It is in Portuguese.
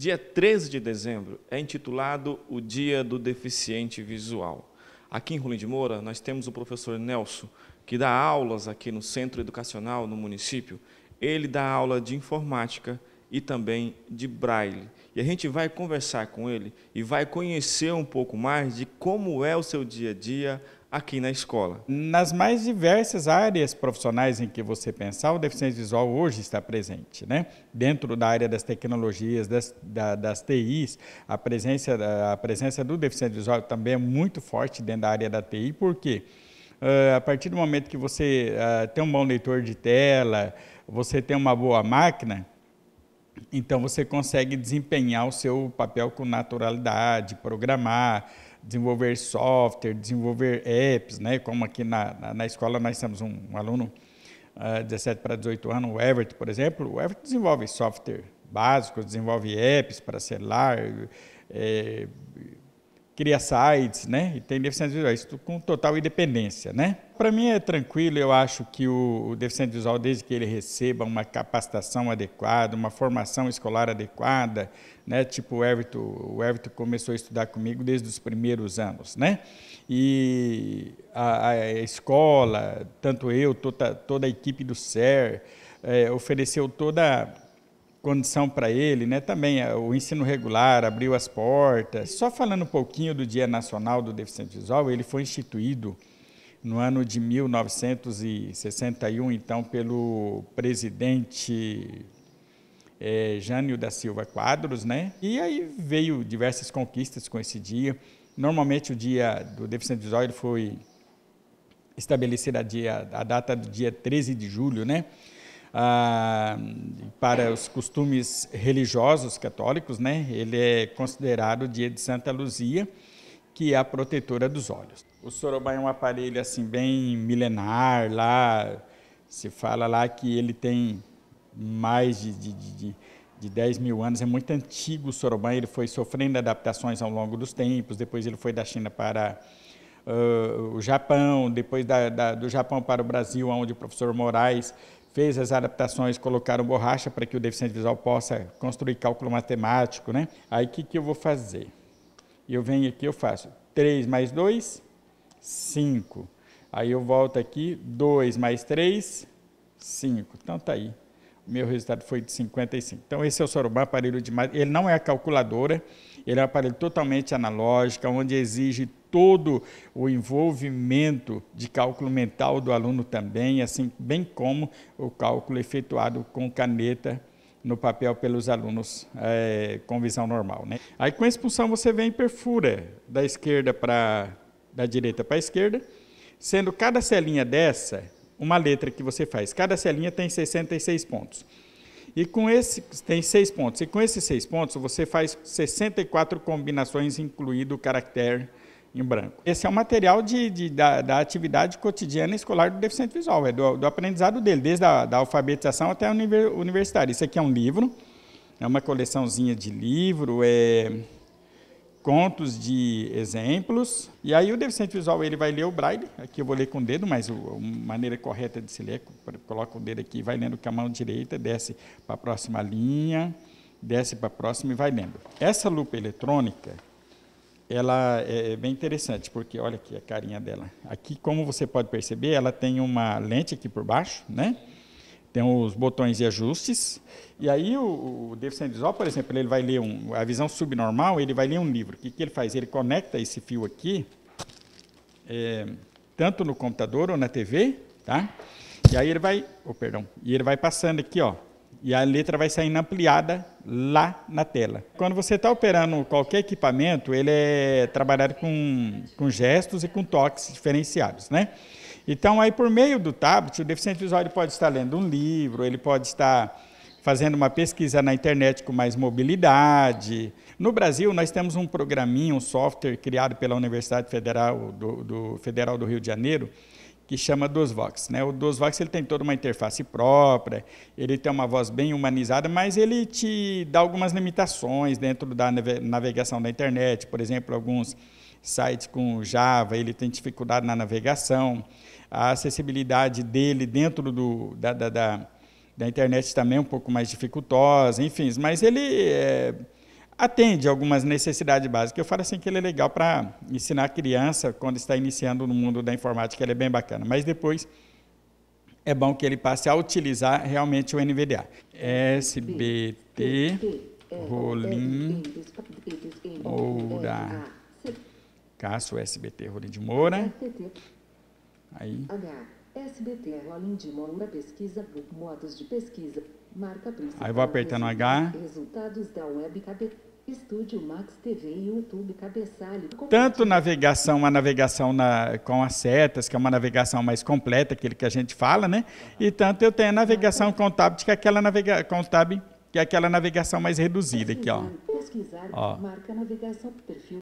Dia 13 de dezembro é intitulado o Dia do Deficiente Visual. Aqui em Rolim de Moura, nós temos o professor Nelson, que dá aulas aqui no centro educacional no município. Ele dá aula de informática e também de braille. E a gente vai conversar com ele e vai conhecer um pouco mais de como é o seu dia a dia, aqui na escola. Nas mais diversas áreas profissionais em que você pensar, o deficiente visual hoje está presente. Né? Dentro da área das tecnologias, das, da, das TIs, a presença, a presença do deficiente visual também é muito forte dentro da área da TI, por quê? Uh, a partir do momento que você uh, tem um bom leitor de tela, você tem uma boa máquina, então você consegue desempenhar o seu papel com naturalidade, programar, desenvolver software, desenvolver apps, né? como aqui na, na, na escola nós temos um, um aluno uh, ah, 17 para 18 anos, o Everton, por exemplo, o Everton desenvolve software básico, desenvolve apps para celular, é, cria sites, né? E tem deficientes visuais, com total independência, né? Para mim é tranquilo, eu acho que o, o deficiente visual, desde que ele receba uma capacitação adequada, uma formação escolar adequada, né? Tipo o Everton, o Everton começou a estudar comigo desde os primeiros anos, né? E a, a escola, tanto eu, toda, toda a equipe do SER, é, ofereceu toda condição para ele, né? Também eh, o ensino regular abriu as portas. Só falando um pouquinho do Dia Nacional do Deficiente Visual, ele foi instituído no ano de 1961, então, pelo presidente é, Jânio da Silva Quadros, né? E aí veio diversas conquistas com esse dia. Normalmente o dia do deficiente visual ele foi estabelecido a, dia, a data do dia 13 de julho, né? ah, para os costumes religiosos católicos, né, ele é considerado o dia de Santa Luzia, que é a protetora dos olhos. O soroban é um aparelho assim bem milenar, lá se fala lá que ele tem mais de, de, de, de 10 mil anos, é muito antigo o sorobá, ele foi sofrendo adaptações ao longo dos tempos, depois ele foi da China para uh, o Japão, depois da, da, do Japão para o Brasil, onde o professor Moraes fez as adaptações, colocaram borracha para que o deficiente visual possa construir cálculo matemático, né? Aí o que, que eu vou fazer? Eu venho aqui, eu faço 3 mais 2, 5. Aí eu volto aqui, 2 mais 3, 5. Então tá aí. O meu resultado foi de 55. Então esse é o Sorobá, aparelho de... Ele não é a calculadora, ele é um aparelho totalmente analógico, onde exige todo o envolvimento de cálculo mental do aluno também, assim bem como o cálculo efetuado com caneta no papel pelos alunos é, com visão normal. Né? Aí com a expulsão você vem e perfura da esquerda para da direita para a esquerda, sendo cada celinha dessa uma letra que você faz. Cada celinha tem 66 pontos. E com esse tem seis pontos. E com esses seis pontos você faz 64 combinações, incluindo o caractere em branco. Esse é o material de, de da, da, atividade cotidiana escolar do deficiente visual, é do, do aprendizado dele, desde a da alfabetização até a universidade. Isso aqui é um livro, é uma coleçãozinha de livro, é contos de exemplos. E aí o deficiente visual ele vai ler o braille, aqui eu vou ler com o dedo, mas a maneira correta de se ler, coloca o dedo aqui, vai lendo com a mão direita, desce para a próxima linha, desce para a próxima e vai lendo. Essa lupa eletrônica ela é, é bem interessante, porque olha aqui a carinha dela. Aqui, como você pode perceber, ela tem uma lente aqui por baixo, né? Tem os botões de ajustes. E aí o, o David por exemplo, ele vai ler um, a visão subnormal, ele vai ler um livro. O que, que ele faz? Ele conecta esse fio aqui, é, tanto no computador ou na TV, tá? E aí ele vai, oh, perdão, e ele vai passando aqui, ó, e a letra vai saindo ampliada lá na tela. Quando você está operando qualquer equipamento, ele é trabalhado com, com gestos e com toques diferenciados, né? Então, aí por meio do tablet, o deficiente visual ele pode estar lendo um livro, ele pode estar fazendo uma pesquisa na internet com mais mobilidade. No Brasil, nós temos um programinha, um software criado pela Universidade Federal do, do Federal do Rio de Janeiro, que chama Dosvox. Né? O Dosvox ele tem toda uma interface própria, ele tem uma voz bem humanizada, mas ele te dá algumas limitações dentro da navegação da internet. Por exemplo, alguns sites com Java, ele tem dificuldade na navegação. A acessibilidade dele dentro do, da, da, da, da internet também é um pouco mais dificultosa, enfim. Mas ele... É, atende algumas necessidades básicas. Eu falo assim que ele é legal para ensinar a criança quando está iniciando no mundo da informática, ele é bem bacana. Mas depois é bom que ele passe a utilizar realmente o NVDA. SBT Rolim Moura. Cássio SBT Rolim de Moura. Aí. SBT Rolim de Moura pesquisa modos de pesquisa. Marca principal. Aí vou apertando H. Resultados da web KBT. Estúdio Max TV e YouTube cabeçalho. Tanto navegação, uma navegação na, com as setas, que é uma navegação mais completa, aquele que a gente fala, né? E tanto eu tenho a navegação contábil, que é aquela navega, contábil, que é aquela navegação mais reduzida aqui, ó. Pesquisar, ó. marca navegação perfil.